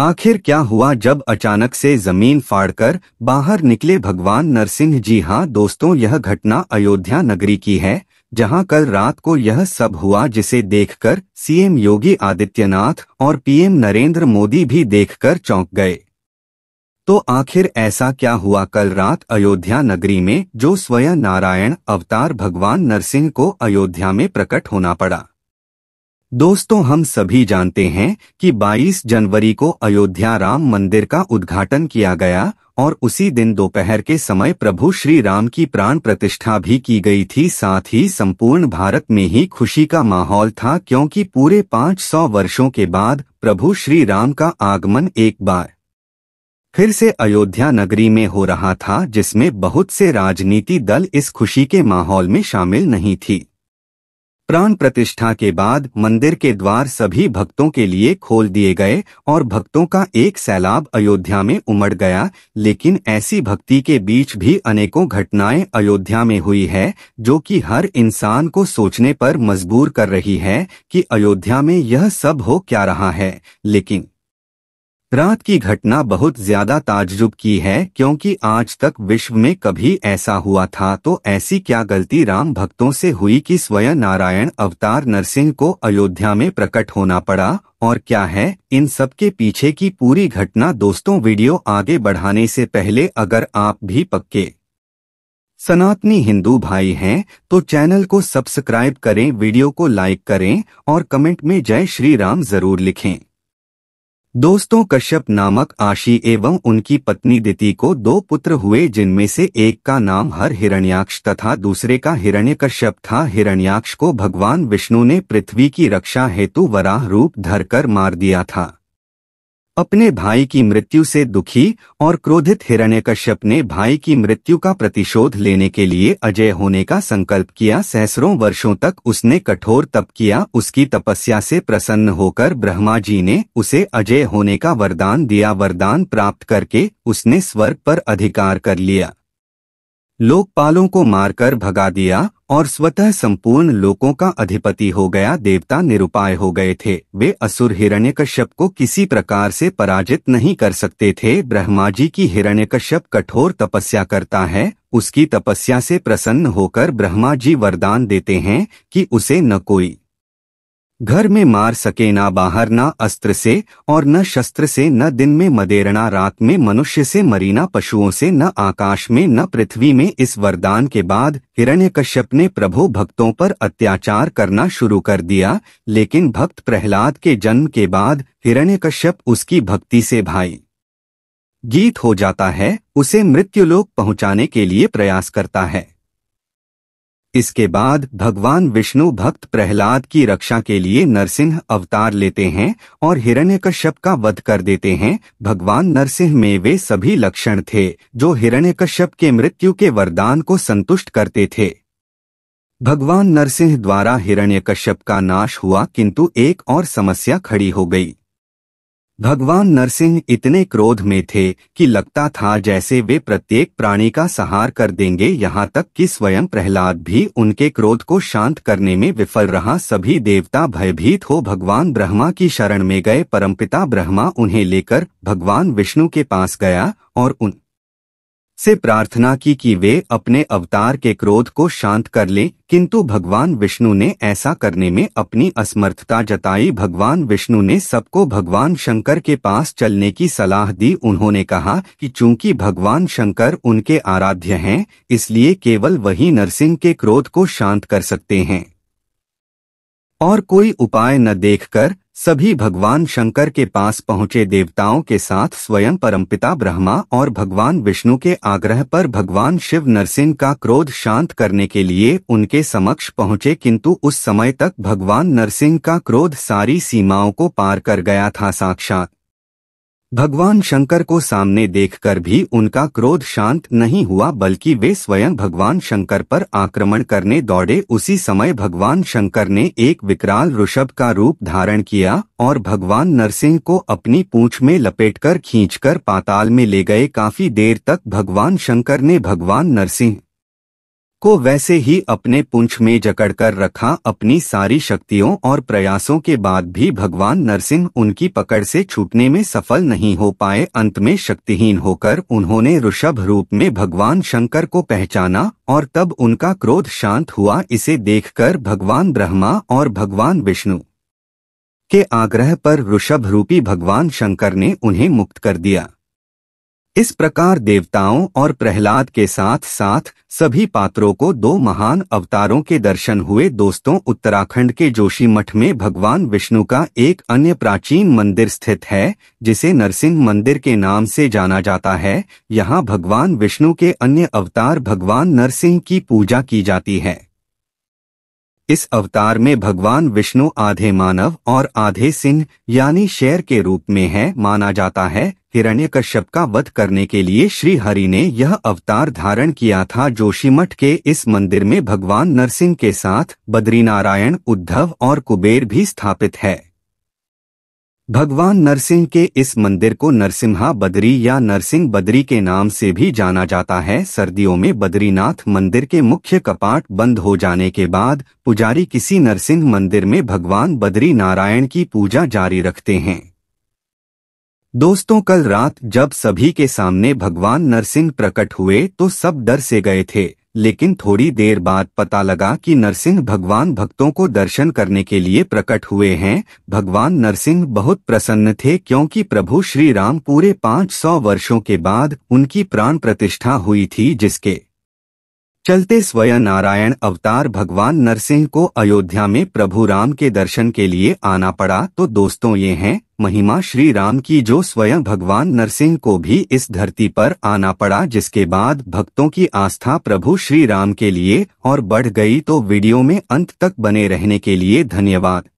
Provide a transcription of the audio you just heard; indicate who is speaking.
Speaker 1: आखिर क्या हुआ जब अचानक से जमीन फाड़कर बाहर निकले भगवान नरसिंह जी हाँ दोस्तों यह घटना अयोध्या नगरी की है जहां कल रात को यह सब हुआ जिसे देखकर सीएम योगी आदित्यनाथ और पीएम नरेंद्र मोदी भी देखकर चौंक गए तो आखिर ऐसा क्या हुआ कल रात अयोध्या नगरी में जो स्वयं नारायण अवतार भगवान नरसिंह को अयोध्या में प्रकट होना पड़ा दोस्तों हम सभी जानते हैं कि 22 जनवरी को अयोध्या राम मंदिर का उद्घाटन किया गया और उसी दिन दोपहर के समय प्रभु श्री राम की प्राण प्रतिष्ठा भी की गई थी साथ ही संपूर्ण भारत में ही खुशी का माहौल था क्योंकि पूरे 500 वर्षों के बाद प्रभु श्री राम का आगमन एक बार फिर से अयोध्या नगरी में हो रहा था जिसमें बहुत से राजनीति दल इस खुशी के माहौल में शामिल नहीं थी प्राण प्रतिष्ठा के बाद मंदिर के द्वार सभी भक्तों के लिए खोल दिए गए और भक्तों का एक सैलाब अयोध्या में उमड़ गया लेकिन ऐसी भक्ति के बीच भी अनेकों घटनाएं अयोध्या में हुई है जो कि हर इंसान को सोचने पर मजबूर कर रही है कि अयोध्या में यह सब हो क्या रहा है लेकिन रात की घटना बहुत ज्यादा ताजुब की है क्योंकि आज तक विश्व में कभी ऐसा हुआ था तो ऐसी क्या गलती राम भक्तों से हुई कि स्वयं नारायण अवतार नरसिंह को अयोध्या में प्रकट होना पड़ा और क्या है इन सब के पीछे की पूरी घटना दोस्तों वीडियो आगे बढ़ाने से पहले अगर आप भी पक्के सनातनी हिंदू भाई हैं तो चैनल को सब्सक्राइब करें वीडियो को लाइक करें और कमेंट में जय श्री राम जरूर लिखें दोस्तों कश्यप नामक आशी एवं उनकी पत्नी दिति को दो पुत्र हुए जिनमें से एक का नाम हर हिरण्याक्ष तथा दूसरे का हिरण्यकश्यप था हिरण्याक्ष को भगवान विष्णु ने पृथ्वी की रक्षा हेतु वराह रूप धरकर मार दिया था अपने भाई की मृत्यु से दुखी और क्रोधित हिरण्यकश्यप ने भाई की मृत्यु का प्रतिशोध लेने के लिए अजय होने का संकल्प किया सहसरों वर्षों तक उसने कठोर तप किया उसकी तपस्या से प्रसन्न होकर ब्रह्मा जी ने उसे अजय होने का वरदान दिया वरदान प्राप्त करके उसने स्वर्ग पर अधिकार कर लिया लोकपालों को मारकर भगा दिया और स्वतः संपूर्ण लोकों का अधिपति हो गया देवता निरुपाय हो गए थे वे असुर हिरण्यकश्यप को किसी प्रकार से पराजित नहीं कर सकते थे ब्रह्मा जी की हिरण्यकश्यप कठोर तपस्या करता है उसकी तपस्या से प्रसन्न होकर ब्रह्मा जी वरदान देते हैं कि उसे न कोई घर में मार सके ना बाहर ना अस्त्र से और न शस्त्र से न दिन में मदेरना रात में मनुष्य से मरीना पशुओं से न आकाश में न पृथ्वी में इस वरदान के बाद हिरण्यकश्यप ने प्रभु भक्तों पर अत्याचार करना शुरू कर दिया लेकिन भक्त प्रहलाद के जन्म के बाद हिरण्यकश्यप उसकी भक्ति से भाई गीत हो जाता है उसे मृत्युलोक पहुंचाने के लिए प्रयास करता है इसके बाद भगवान विष्णु भक्त प्रहलाद की रक्षा के लिए नरसिंह अवतार लेते हैं और हिरण्यकश्यप का वध कर देते हैं भगवान नरसिंह में वे सभी लक्षण थे जो हिरण्यकश्यप के मृत्यु के वरदान को संतुष्ट करते थे भगवान नरसिंह द्वारा हिरण्यकश्यप का नाश हुआ किंतु एक और समस्या खड़ी हो गई भगवान नरसिंह इतने क्रोध में थे कि लगता था जैसे वे प्रत्येक प्राणी का सहार कर देंगे यहाँ तक कि स्वयं प्रहलाद भी उनके क्रोध को शांत करने में विफल रहा सभी देवता भयभीत हो भगवान ब्रह्मा की शरण में गए परमपिता ब्रह्मा उन्हें लेकर भगवान विष्णु के पास गया और उन से प्रार्थना की कि वे अपने अवतार के क्रोध को शांत कर लें किंतु भगवान विष्णु ने ऐसा करने में अपनी असमर्थता जताई भगवान विष्णु ने सबको भगवान शंकर के पास चलने की सलाह दी उन्होंने कहा कि चूंकि भगवान शंकर उनके आराध्य हैं इसलिए केवल वही नरसिंह के क्रोध को शांत कर सकते हैं और कोई उपाय न देखकर सभी भगवान शंकर के पास पहुंचे देवताओं के साथ स्वयं परमपिता ब्रह्मा और भगवान विष्णु के आग्रह पर भगवान शिव नरसिंह का क्रोध शांत करने के लिए उनके समक्ष पहुंचे किंतु उस समय तक भगवान नरसिंह का क्रोध सारी सीमाओं को पार कर गया था साक्षात भगवान शंकर को सामने देखकर भी उनका क्रोध शांत नहीं हुआ बल्कि वे स्वयं भगवान शंकर पर आक्रमण करने दौड़े उसी समय भगवान शंकर ने एक विकराल ऋषभ का रूप धारण किया और भगवान नरसिंह को अपनी पूंछ में लपेटकर खींचकर पाताल में ले गए काफी देर तक भगवान शंकर ने भगवान नरसिंह को वैसे ही अपने पुंछ में जकड़कर रखा अपनी सारी शक्तियों और प्रयासों के बाद भी भगवान नरसिंह उनकी पकड़ से छूटने में सफल नहीं हो पाए अंत में शक्तिहीन होकर उन्होंने ऋषभ रूप में भगवान शंकर को पहचाना और तब उनका क्रोध शांत हुआ इसे देखकर भगवान ब्रह्मा और भगवान विष्णु के आग्रह पर ऋषभ रूपी भगवान शंकर ने उन्हें मुक्त कर दिया इस प्रकार देवताओं और प्रहलाद के साथ साथ सभी पात्रों को दो महान अवतारों के दर्शन हुए दोस्तों उत्तराखंड के जोशी मठ में भगवान विष्णु का एक अन्य प्राचीन मंदिर स्थित है जिसे नरसिंह मंदिर के नाम से जाना जाता है यहाँ भगवान विष्णु के अन्य अवतार भगवान नरसिंह की पूजा की जाती है इस अवतार में भगवान विष्णु आधे मानव और आधे सिंह यानी शेर के रूप में है माना जाता है कश्यप का वध करने के लिए श्री हरि ने यह अवतार धारण किया था जोशीमठ के इस मंदिर में भगवान नरसिंह के साथ बद्रीनारायण उद्धव और कुबेर भी स्थापित है भगवान नरसिंह के इस मंदिर को नरसिम्हा बद्री या नरसिंह बद्री के नाम से भी जाना जाता है सर्दियों में बद्रीनाथ मंदिर के मुख्य कपाट बंद हो जाने के बाद पुजारी किसी नरसिंह मंदिर में भगवान बद्री नारायण की पूजा जारी रखते हैं दोस्तों कल रात जब सभी के सामने भगवान नरसिंह प्रकट हुए तो सब डर से गए थे लेकिन थोड़ी देर बाद पता लगा कि नरसिंह भगवान भक्तों को दर्शन करने के लिए प्रकट हुए हैं भगवान नरसिंह बहुत प्रसन्न थे क्योंकि प्रभु श्री राम पूरे 500 वर्षों के बाद उनकी प्राण प्रतिष्ठा हुई थी जिसके चलते स्वयं नारायण अवतार भगवान नरसिंह को अयोध्या में प्रभु राम के दर्शन के लिए आना पड़ा तो दोस्तों ये हैं महिमा श्री राम की जो स्वयं भगवान नरसिंह को भी इस धरती पर आना पड़ा जिसके बाद भक्तों की आस्था प्रभु श्री राम के लिए और बढ़ गई तो वीडियो में अंत तक बने रहने के लिए धन्यवाद